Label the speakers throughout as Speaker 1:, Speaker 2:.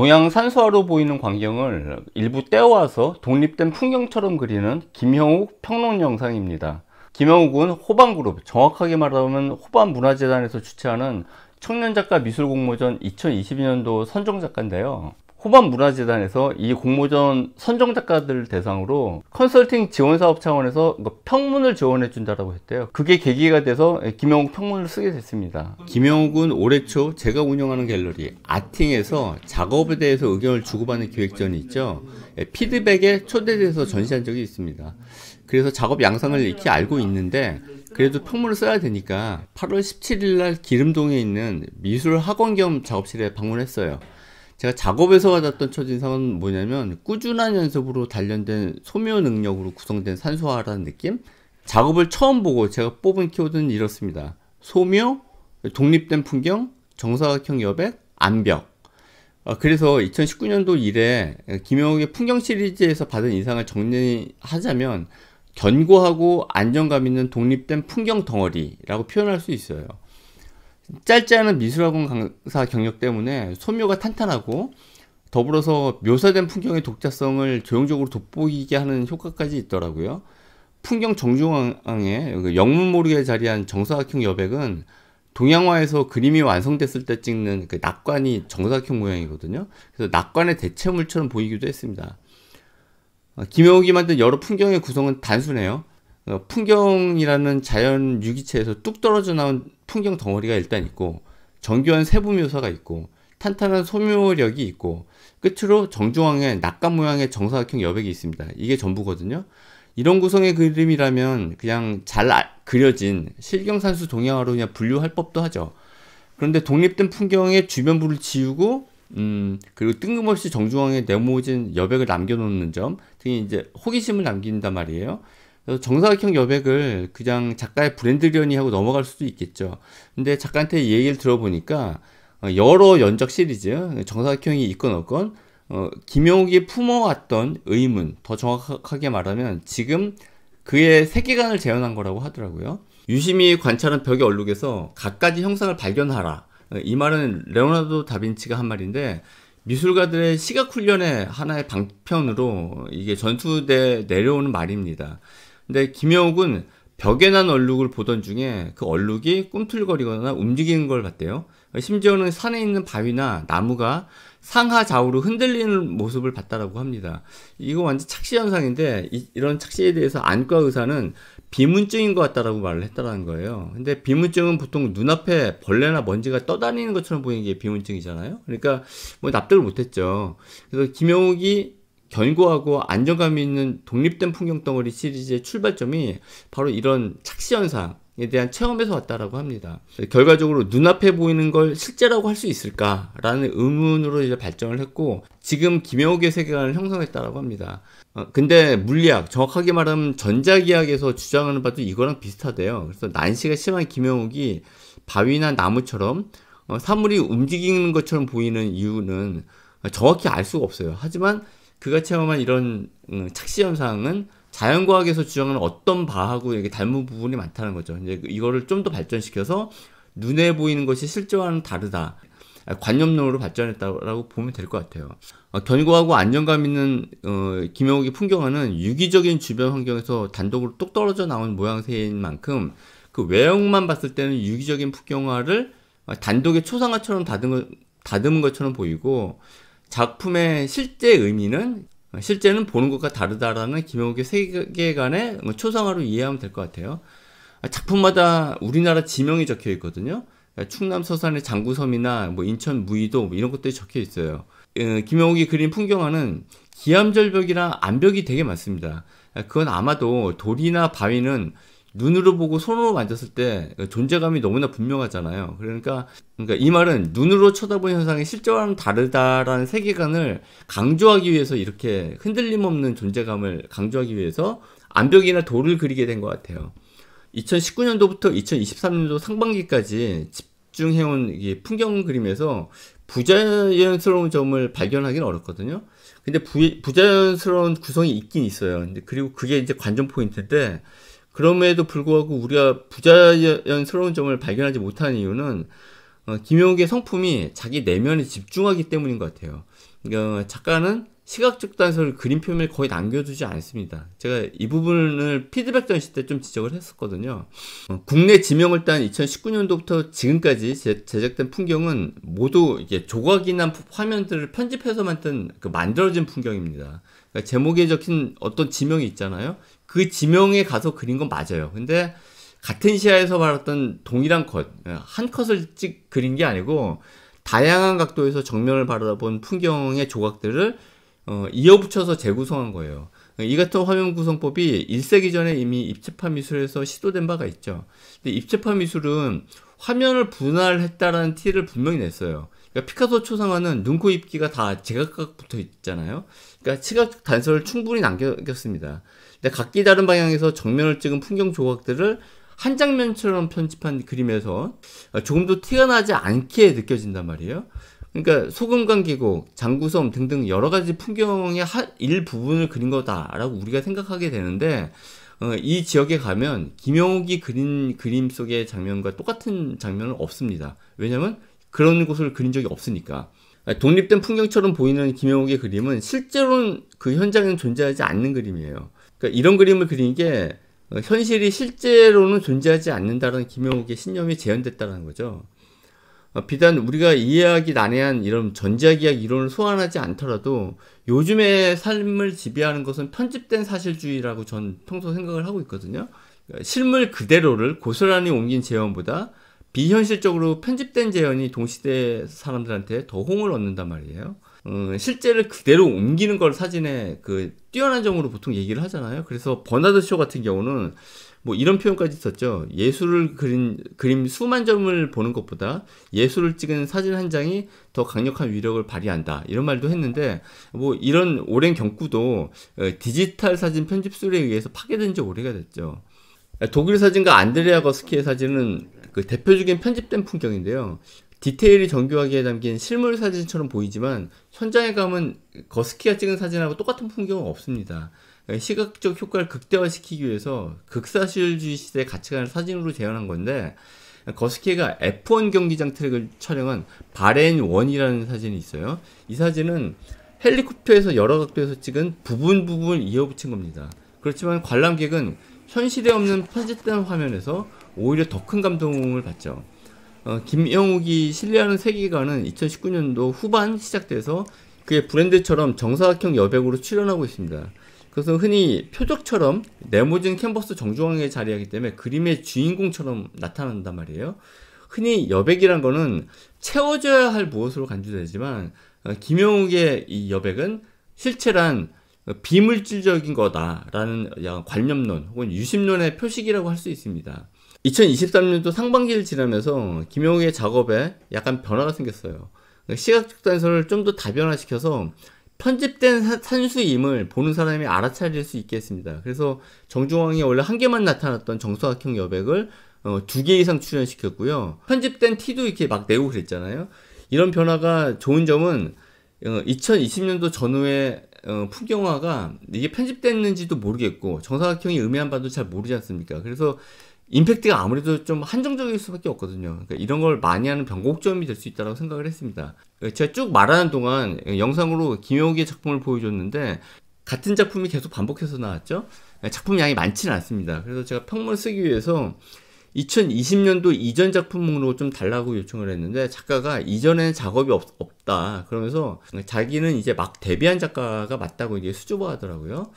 Speaker 1: 동양 산수화로 보이는 광경을 일부 떼어와서 독립된 풍경처럼 그리는 김형욱 평론 영상입니다. 김형욱은 호반그룹, 정확하게 말하면 호반문화재단에서 주최하는 청년작가 미술공모전 2022년도 선정작가인데요. 호반 문화재단에서 이 공모전 선정 작가들 대상으로 컨설팅 지원 사업 차원에서 그 평문을 지원해 준다라고 했대요. 그게 계기가 돼서 김영욱 평문을 쓰게 됐습니다. 김영욱은 올해 초 제가 운영하는 갤러리 아팅에서 작업에 대해서 의견을 주고받는 기획전이 있죠. 예, 피드백에 초대돼서 전시한 적이 있습니다. 그래서 작업 양상을 익히 알고 있는데 그래도 평문을 써야 되니까 8월 17일 날 기름동에 있는 미술 학원 겸 작업실에 방문했어요. 제가 작업에서 받았던 처진상은 뭐냐면 꾸준한 연습으로 단련된 소묘 능력으로 구성된 산소화라는 느낌? 작업을 처음 보고 제가 뽑은 키워드는 이렇습니다. 소묘, 독립된 풍경, 정사각형 여백, 암벽. 아, 그래서 2019년도 이래 김영욱의 풍경 시리즈에서 받은 인상을 정리하자면 견고하고 안정감 있는 독립된 풍경 덩어리라고 표현할 수 있어요. 짧지 않은 미술학원 강사 경력 때문에 소묘가 탄탄하고 더불어서 묘사된 풍경의 독자성을 조형적으로 돋보이게 하는 효과까지 있더라고요. 풍경 정중앙에 그 영문 모르게 자리한 정사각형 여백은 동양화에서 그림이 완성됐을 때 찍는 그 낙관이 정사각형 모양이거든요. 그래서 낙관의 대체물처럼 보이기도 했습니다. 어, 김영욱이 만든 여러 풍경의 구성은 단순해요. 어, 풍경이라는 자연 유기체에서 뚝 떨어져 나온 풍경 덩어리가 일단 있고 정교한 세부 묘사가 있고 탄탄한 소묘력이 있고 끝으로 정중앙에 낙관 모양의 정사각형 여백이 있습니다. 이게 전부거든요. 이런 구성의 그림이라면 그냥 잘 아, 그려진 실경산수 동양화로 그냥 분류할 법도 하죠. 그런데 독립된 풍경의 주변부를 지우고 음, 그리고 뜬금없이 정중앙에 네모진 여백을 남겨놓는 점 등이 이제 호기심을 남긴단 말이에요. 정사각형 여백을 그냥 작가의 브랜드 견이 하고 넘어갈 수도 있겠죠. 근데 작가한테 얘기를 들어보니까 어, 여러 연작 시리즈 정사각형이 있건 없건 어, 김용욱이 품어왔던 의문 더 정확하게 말하면 지금 그의 세계관을 재현한 거라고 하더라고요. 유심히 관찰한 벽의 얼룩에서 갖가지 형상을 발견하라. 어, 이 말은 레오나르도 다빈치가 한 말인데 미술가들의 시각 훈련의 하나의 방편으로 이게 전투대 내려오는 말입니다. 근데 김영욱은 벽에 난 얼룩을 보던 중에 그 얼룩이 꿈틀거리거나 움직이는 걸 봤대요. 심지어는 산에 있는 바위나 나무가 상하 좌우로 흔들리는 모습을 봤다라고 합니다. 이거 완전 착시 현상인데 이, 런 착시에 대해서 안과 의사는 비문증인 것 같다라고 말을 했다라는 거예요. 근데 비문증은 보통 눈앞에 벌레나 먼지가 떠다니는 것처럼 보이는 게 비문증이잖아요. 그러니까 뭐 납득을 못했죠. 그래서 김영욱이 견고하고 안정감 있는 독립된 풍경덩어리 시리즈의 출발점이 바로 이런 착시현상에 대한 체험에서 왔다라고 합니다. 결과적으로 눈앞에 보이는 걸 실제라고 할 수 있을까라는 의문으로 이제 발전을 했고 지금 김영욱의 세계관을 형성했다라고 합니다. 어, 근데 물리학, 정확하게 말하면 전자기학에서 주장하는 바도 이거랑 비슷하대요. 그래서 난시가 심한 김영욱이 바위나 나무처럼 어, 사물이 움직이는 것처럼 보이는 이유는 정확히 알 수가 없어요. 하지만 그가 체험한 이런 음, 착시 현상은 자연과학에서 주장하는 어떤 바하고 이게 닮은 부분이 많다는 거죠. 이제 이거를 좀 더 발전시켜서 눈에 보이는 것이 실제와는 다르다. 아, 관념론으로 발전했다라고 보면 될 것 같아요. 어, 견고하고 안정감 있는 어, 김영욱의 풍경화는 유기적인 주변 환경에서 단독으로 똑 떨어져 나온 모양새인 만큼 그 외형만 봤을 때는 유기적인 풍경화를 단독의 초상화처럼 다듬은, 다듬은 것처럼 보이고 작품의 실제 의미는 실제는 보는 것과 다르다라는 김영욱의 세계관의 뭐 초상화로 이해하면 될 것 같아요. 작품마다 우리나라 지명이 적혀 있거든요. 그러니까 충남 서산의 장구섬이나 뭐 인천 무의도 뭐 이런 것들이 적혀 있어요. 예, 김영욱이 그린 풍경화는 기암절벽이나 암벽이 되게 많습니다. 그건 아마도 돌이나 바위는 눈으로 보고 손으로 만졌을 때 존재감이 너무나 분명하잖아요. 그러니까, 그러니까 이 말은 눈으로 쳐다본 현상이 실제와는 다르다라는 세계관을 강조하기 위해서 이렇게 흔들림 없는 존재감을 강조하기 위해서 암벽이나 돌을 그리게 된 것 같아요. 2019년도부터 2023년도 상반기까지 집중해온 풍경 그림에서 부자연스러운 점을 발견하기는 어렵거든요. 근데 부, 부자연스러운 구성이 있긴 있어요. 근데 그리고 그게 이제 관전 포인트인데 그럼에도 불구하고 우리가 부자연스러운 점을 발견하지 못한 이유는 어, 김용욱의 성품이 자기 내면에 집중하기 때문인 것 같아요. 그러니까 작가는 시각적 단서를 그림 표면에 거의 남겨두지 않습니다. 제가 이 부분을 피드백 전시 때 좀 지적을 했었거든요. 어, 국내 지명을 딴 2019년도부터 지금까지 제, 제작된 풍경은 모두 이게 조각이나 화면들을 편집해서 만든 그 만들어진 풍경입니다. 그러니까 제목에 적힌 어떤 지명이 있잖아요. 그 지명에 가서 그린 건 맞아요. 근데 같은 시야에서 바랐던 동일한 컷, 예, 한 컷을 찍 그린 게 아니고 다양한 각도에서 정면을 바라본 풍경의 조각들을 어, 이어붙여서 재구성한 거예요. 이 같은 화면 구성법이 1세기 전에 이미 입체파 미술에서 시도된 바가 있죠. 근데 입체파 미술은 화면을 분할했다라는 티를 분명히 냈어요. 그러니까 피카소 초상화는 눈코 입기가 다 제각각 붙어 있잖아요. 그러니까 시각 단서를 충분히 남겼습니다. 근데 각기 다른 방향에서 정면을 찍은 풍경 조각들을 한 장면처럼 편집한 그림에서 어, 조금도 티가 나지 않게 느껴진단 말이에요. 그러니까 소금강 계곡, 장구섬 등등 여러 가지 풍경의 일부분을 그린 거다라고 우리가 생각하게 되는데 어, 이 지역에 가면 김영욱이 그린 그림 속의 장면과 똑같은 장면은 없습니다. 왜냐면 그런 곳을 그린 적이 없으니까. 아, 독립된 풍경처럼 보이는 김영욱의 그림은 실제로는 그 현장에는 존재하지 않는 그림이에요. 그러니까 이런 그림을 그린 게 어, 현실이 실제로는 존재하지 않는다는 김영욱의 신념이 재현됐다는 거죠. 어, 비단 우리가 이해하기 난해한 이런 전자학 이론을 소환하지 않더라도 요즘의 삶을 지배하는 것은 편집된 사실주의라고 전 평소 생각을 하고 있거든요. 그러니까 실물 그대로를 고스란히 옮긴 재현보다 비현실적으로 편집된 재현이 동시대 사람들한테 더 홍을 얻는단 말이에요. 음, 실제를 그대로 옮기는 걸 사진에 그 뛰어난 점으로 보통 얘기를 하잖아요. 그래서 버나드 쇼 같은 경우는 뭐 이런 표현까지 썼죠. 예술을 그린 그림 수만 점을 보는 것보다 예술을 찍은 사진 한 장이 더 강력한 위력을 발휘한다. 이런 말도 했는데 뭐 이런 오랜 경구도 어, 디지털 사진 편집술에 의해서 파괴된 지 오래가 됐죠. 독일 사진가 안드레아 거스키의 사진은 그 대표적인 편집된 풍경인데요. 디테일이 정교하게 담긴 실물 사진처럼 보이지만 현장에 가면 거스키가 찍은 사진하고 똑같은 풍경은 없습니다. 그러니까 시각적 효과를 극대화시키기 위해서 극사실주의 시대의 가치관을 사진으로 재현한 건데 거스키가 F1 경기장 트랙을 촬영한 바렌 원이라는 사진이 있어요. 이 사진은 헬리콥터에서 여러 각도에서 찍은 부분 부분을 이어붙인 겁니다. 그렇지만 관람객은 현실에 없는 편집된 화면에서 오히려 더 큰 감동을 받죠. 어, 김영욱이 신뢰하는 세계관은 2019년도 후반 시작돼서 그의 브랜드처럼 정사각형 여백으로 출연하고 있습니다. 그래서 흔히 표적처럼 네모진 캔버스 정중앙에 자리하기 때문에 그림의 주인공처럼 나타난단 말이에요. 흔히 여백이란 거는 채워져야 할 무엇으로 간주되지만 어, 김영욱의 이 여백은 실체란 비물질적인 거다라는 관념론 혹은 유심론의 표식이라고 할 수 있습니다. 2023년도 상반기를 지나면서 김용의 작업에 약간 변화가 생겼어요. 그러니까 시각적단서를 좀 더 다변화시켜서 편집된 산수임을 보는 사람이 알아차릴 수 있게 했습니다. 그래서 정중앙에 원래 한 개만 나타났던 정수학형 여백을 어, 두개 이상 출연시켰고요. 편집된 티도 이렇게 막 내고 그랬잖아요. 이런 변화가 좋은 점은 2020년도 어, 전후에 어, 풍경화가 이게 편집됐는지도 모르겠고 정사각형이 의미한 바도 잘 모르지 않습니까? 그래서 임팩트가 아무래도 좀 한정적일 수밖에 없거든요. 그러니까 이런 걸 많이 하는 변곡점이 될 수 있다고 생각을 했습니다. 제가 쭉 말하는 동안 영상으로 김용기의 작품을 보여줬는데 같은 작품이 계속 반복해서 나왔죠. 작품 양이 많지는 않습니다. 그래서 제가 평문을 쓰기 위해서 2020년도 이전 작품 으로좀 달라고 요청을 했는데 작가가 이전에는 작업이 없, 다 그러면서 자기는 이제 막 데뷔한 작가가 맞다고 이제 수줍어하더라고요.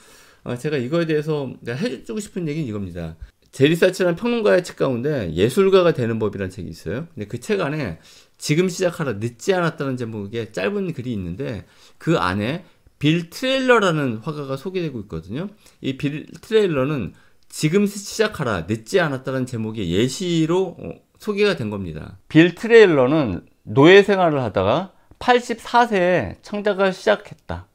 Speaker 1: 아, 제가 이거에 대해서 해주고 싶은 얘기는 이겁니다. 제리사치라는 평론가의 책 가운데 예술가가 되는 법이라는 책이 있어요. 근데 그 책 안에 지금 시작하라 늦지 않았다는 제목의 짧은 글이 있는데 그 안에 빌 트레일러라는 화가가 소개되고 있거든요. 이 빌 트레일러는 지금 시작하라 늦지 않았다는 제목의 예시로 어, 소개가 된 겁니다. 빌 트레일러는 노예 생활을 하다가 84세에 창작을 시작했다.